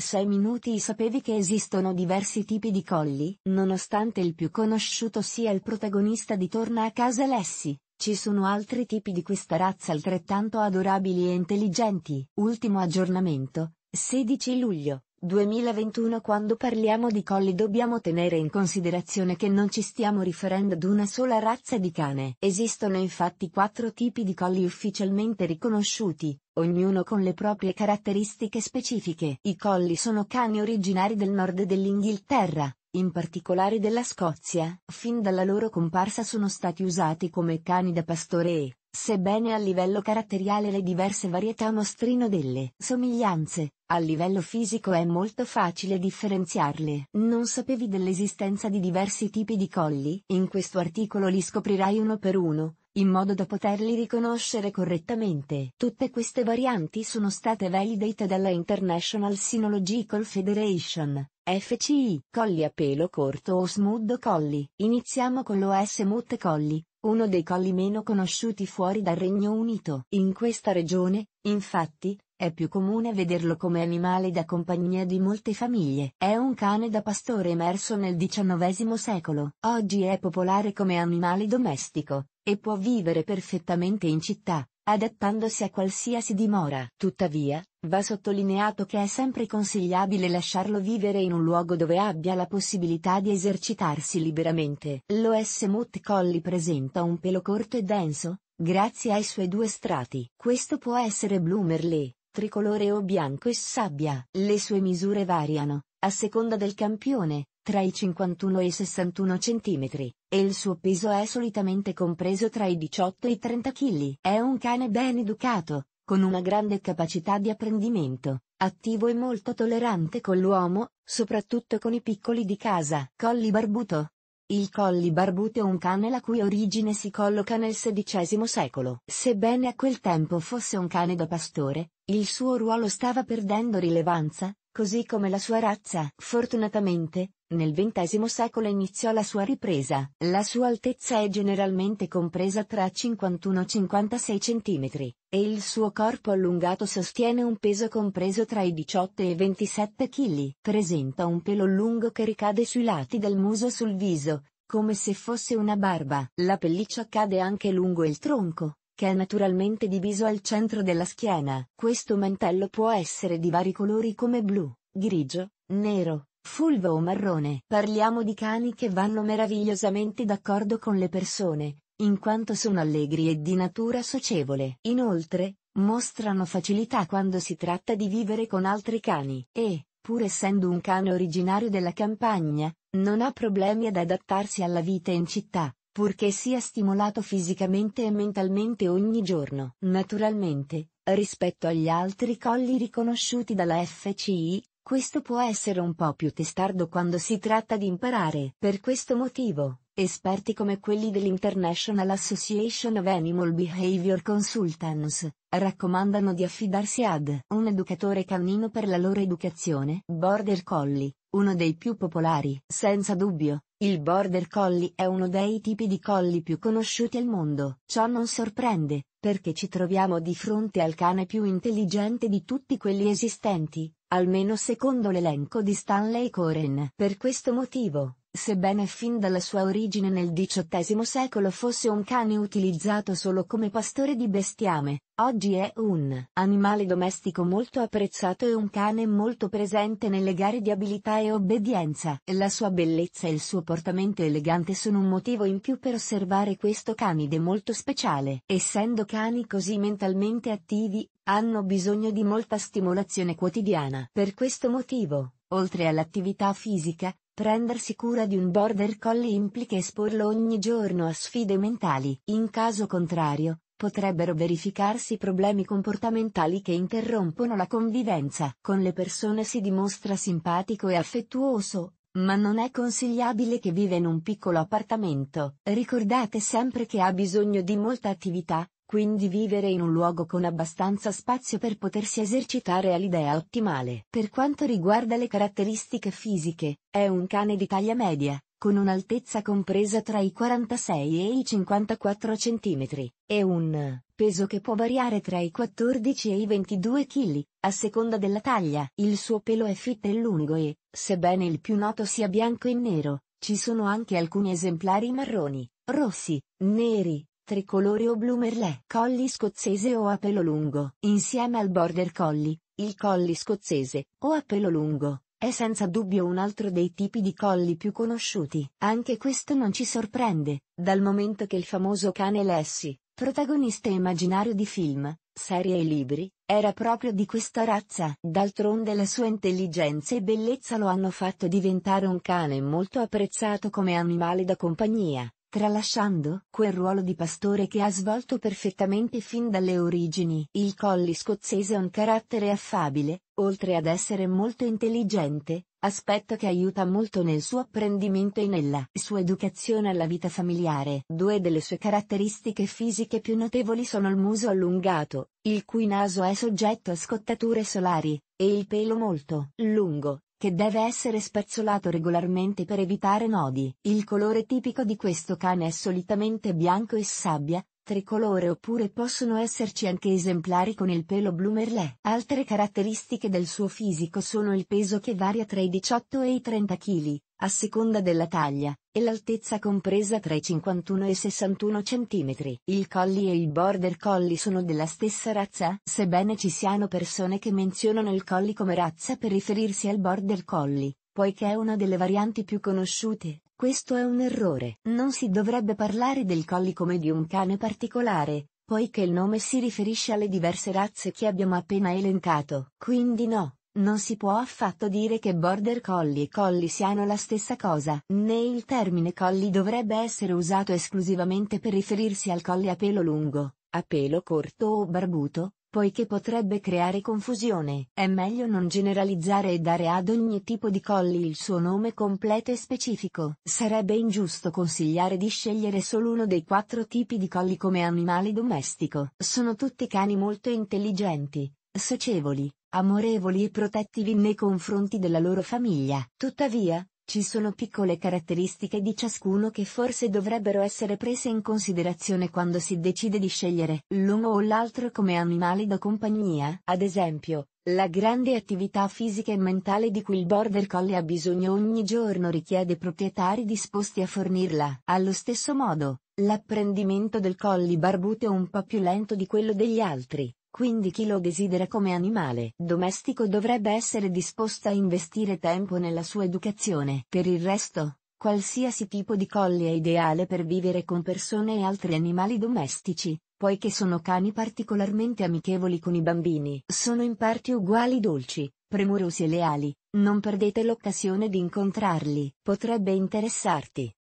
6 minuti sapevi che esistono diversi tipi di colli? Nonostante il più conosciuto sia il protagonista di Torna a casa Lessi, ci sono altri tipi di questa razza altrettanto adorabili e intelligenti. Ultimo aggiornamento, 16 luglio. 2021 Quando parliamo di colli dobbiamo tenere in considerazione che non ci stiamo riferendo ad una sola razza di cane. Esistono infatti quattro tipi di colli ufficialmente riconosciuti, ognuno con le proprie caratteristiche specifiche. I colli sono cani originari del nord dell'Inghilterra, in particolare della Scozia. Fin dalla loro comparsa sono stati usati come cani da pastore e, sebbene a livello caratteriale le diverse varietà mostrino delle somiglianze, a livello fisico è molto facile differenziarle. Non sapevi dell'esistenza di diversi tipi di colli? In questo articolo li scoprirai uno per uno in modo da poterli riconoscere correttamente. Tutte queste varianti sono state validate dalla International Sinological Federation, FCI, colli a pelo corto o smooth colli. Iniziamo con l'OS Mut colli, uno dei colli meno conosciuti fuori dal Regno Unito. In questa regione, infatti, è più comune vederlo come animale da compagnia di molte famiglie. È un cane da pastore emerso nel XIX secolo. Oggi è popolare come animale domestico, e può vivere perfettamente in città, adattandosi a qualsiasi dimora. Tuttavia, va sottolineato che è sempre consigliabile lasciarlo vivere in un luogo dove abbia la possibilità di esercitarsi liberamente. L'OS Collie presenta un pelo corto e denso, grazie ai suoi due strati. Questo può essere Bloomerlee, tricolore o bianco e sabbia. Le sue misure variano, a seconda del campione, tra i 51 e i 61 cm, e il suo peso è solitamente compreso tra i 18 e i 30 kg. È un cane ben educato, con una grande capacità di apprendimento, attivo e molto tollerante con l'uomo, soprattutto con i piccoli di casa. Colli barbuto, il colli barbuto è un cane la cui origine si colloca nel XVI secolo. Sebbene a quel tempo fosse un cane da pastore, il suo ruolo stava perdendo rilevanza, così come la sua razza. Fortunatamente, nel XX secolo iniziò la sua ripresa, la sua altezza è generalmente compresa tra 51-56 cm, e il suo corpo allungato sostiene un peso compreso tra i 18 e i 27 kg. Presenta un pelo lungo che ricade sui lati del muso sul viso, come se fosse una barba. La pelliccia cade anche lungo il tronco, che è naturalmente diviso al centro della schiena. Questo mantello può essere di vari colori come blu, grigio, nero, Fulvo marrone. Parliamo di cani che vanno meravigliosamente d'accordo con le persone, in quanto sono allegri e di natura socievole. Inoltre, mostrano facilità quando si tratta di vivere con altri cani e, pur essendo un cane originario della campagna, non ha problemi ad adattarsi alla vita in città, purché sia stimolato fisicamente e mentalmente ogni giorno. Naturalmente, rispetto agli altri colli riconosciuti dalla FCI, questo può essere un po' più testardo quando si tratta di imparare. Per questo motivo, esperti come quelli dell'International Association of Animal Behavior Consultants, raccomandano di affidarsi ad un educatore canino per la loro educazione. Border Collie, uno dei più popolari. Senza dubbio, il Border Collie è uno dei tipi di colli più conosciuti al mondo. Ciò non sorprende, perché ci troviamo di fronte al cane più intelligente di tutti quelli esistenti, almeno secondo l'elenco di Stanley Coren. Per questo motivo, sebbene fin dalla sua origine nel XVIII secolo fosse un cane utilizzato solo come pastore di bestiame, oggi è un animale domestico molto apprezzato e un cane molto presente nelle gare di abilità e obbedienza. La sua bellezza e il suo portamento elegante sono un motivo in più per osservare questo canide molto speciale. Essendo cani così mentalmente attivi, hanno bisogno di molta stimolazione quotidiana. Per questo motivo, oltre all'attività fisica, prendersi cura di un border collie implica esporlo ogni giorno a sfide mentali. In caso contrario, potrebbero verificarsi problemi comportamentali che interrompono la convivenza. Con le persone si dimostra simpatico e affettuoso, ma non è consigliabile che viva in un piccolo appartamento. Ricordate sempre che ha bisogno di molta attività, quindi vivere in un luogo con abbastanza spazio per potersi esercitare è l'idea ottimale. Per quanto riguarda le caratteristiche fisiche, è un cane di taglia media, con un'altezza compresa tra i 46 e i 54 cm, e un peso che può variare tra i 14 e i 22 kg, a seconda della taglia. Il suo pelo è fitto e lungo e, sebbene il più noto sia bianco e nero, ci sono anche alcuni esemplari marroni, rossi, neri, tricolore o blu merlè. Colli scozzese o a pelo lungo, insieme al border collie, il colli scozzese, o a pelo lungo, è senza dubbio un altro dei tipi di colli più conosciuti. Anche questo non ci sorprende, dal momento che il famoso cane Lessie, protagonista immaginario di film, serie e libri, era proprio di questa razza. D'altronde la sua intelligenza e bellezza lo hanno fatto diventare un cane molto apprezzato come animale da compagnia tralasciando quel ruolo di pastore che ha svolto perfettamente fin dalle origini. Il colli scozzese ha un carattere affabile, oltre ad essere molto intelligente, aspetto che aiuta molto nel suo apprendimento e nella sua educazione alla vita familiare. Due delle sue caratteristiche fisiche più notevoli sono il muso allungato, il cui naso è soggetto a scottature solari, e il pelo molto lungo, che deve essere spazzolato regolarmente per evitare nodi. Il colore tipico di questo cane è solitamente bianco e sabbia, tricolore oppure possono esserci anche esemplari con il pelo blu merlè. Altre caratteristiche del suo fisico sono il peso che varia tra i 18 e i 30 kg, a seconda della taglia, e l'altezza compresa tra i 51 e 61 cm. Il colli e il border colli sono della stessa razza, sebbene ci siano persone che menzionano il colli come razza per riferirsi al border colli, poiché è una delle varianti più conosciute. Questo è un errore. Non si dovrebbe parlare del colli come di un cane particolare, poiché il nome si riferisce alle diverse razze che abbiamo appena elencato. Quindi no, non si può affatto dire che border collie e colli siano la stessa cosa, né il termine colli dovrebbe essere usato esclusivamente per riferirsi al colli a pelo lungo, a pelo corto o barbuto, poiché potrebbe creare confusione. È meglio non generalizzare e dare ad ogni tipo di colli il suo nome completo e specifico. Sarebbe ingiusto consigliare di scegliere solo uno dei quattro tipi di colli come animale domestico. Sono tutti cani molto intelligenti, socievoli, amorevoli e protettivi nei confronti della loro famiglia. Tuttavia, ci sono piccole caratteristiche di ciascuno che forse dovrebbero essere prese in considerazione quando si decide di scegliere l'uno o l'altro come animale da compagnia. Ad esempio, la grande attività fisica e mentale di cui il border collie ha bisogno ogni giorno richiede proprietari disposti a fornirla. Allo stesso modo, l'apprendimento del collie barbuto è un po' più lento di quello degli altri quindi chi lo desidera come animale domestico dovrebbe essere disposto a investire tempo nella sua educazione. Per il resto, qualsiasi tipo di colli è ideale per vivere con persone e altri animali domestici, poiché sono cani particolarmente amichevoli con i bambini. Sono in parte uguali dolci, premurosi e leali, non perdete l'occasione di incontrarli, potrebbe interessarti.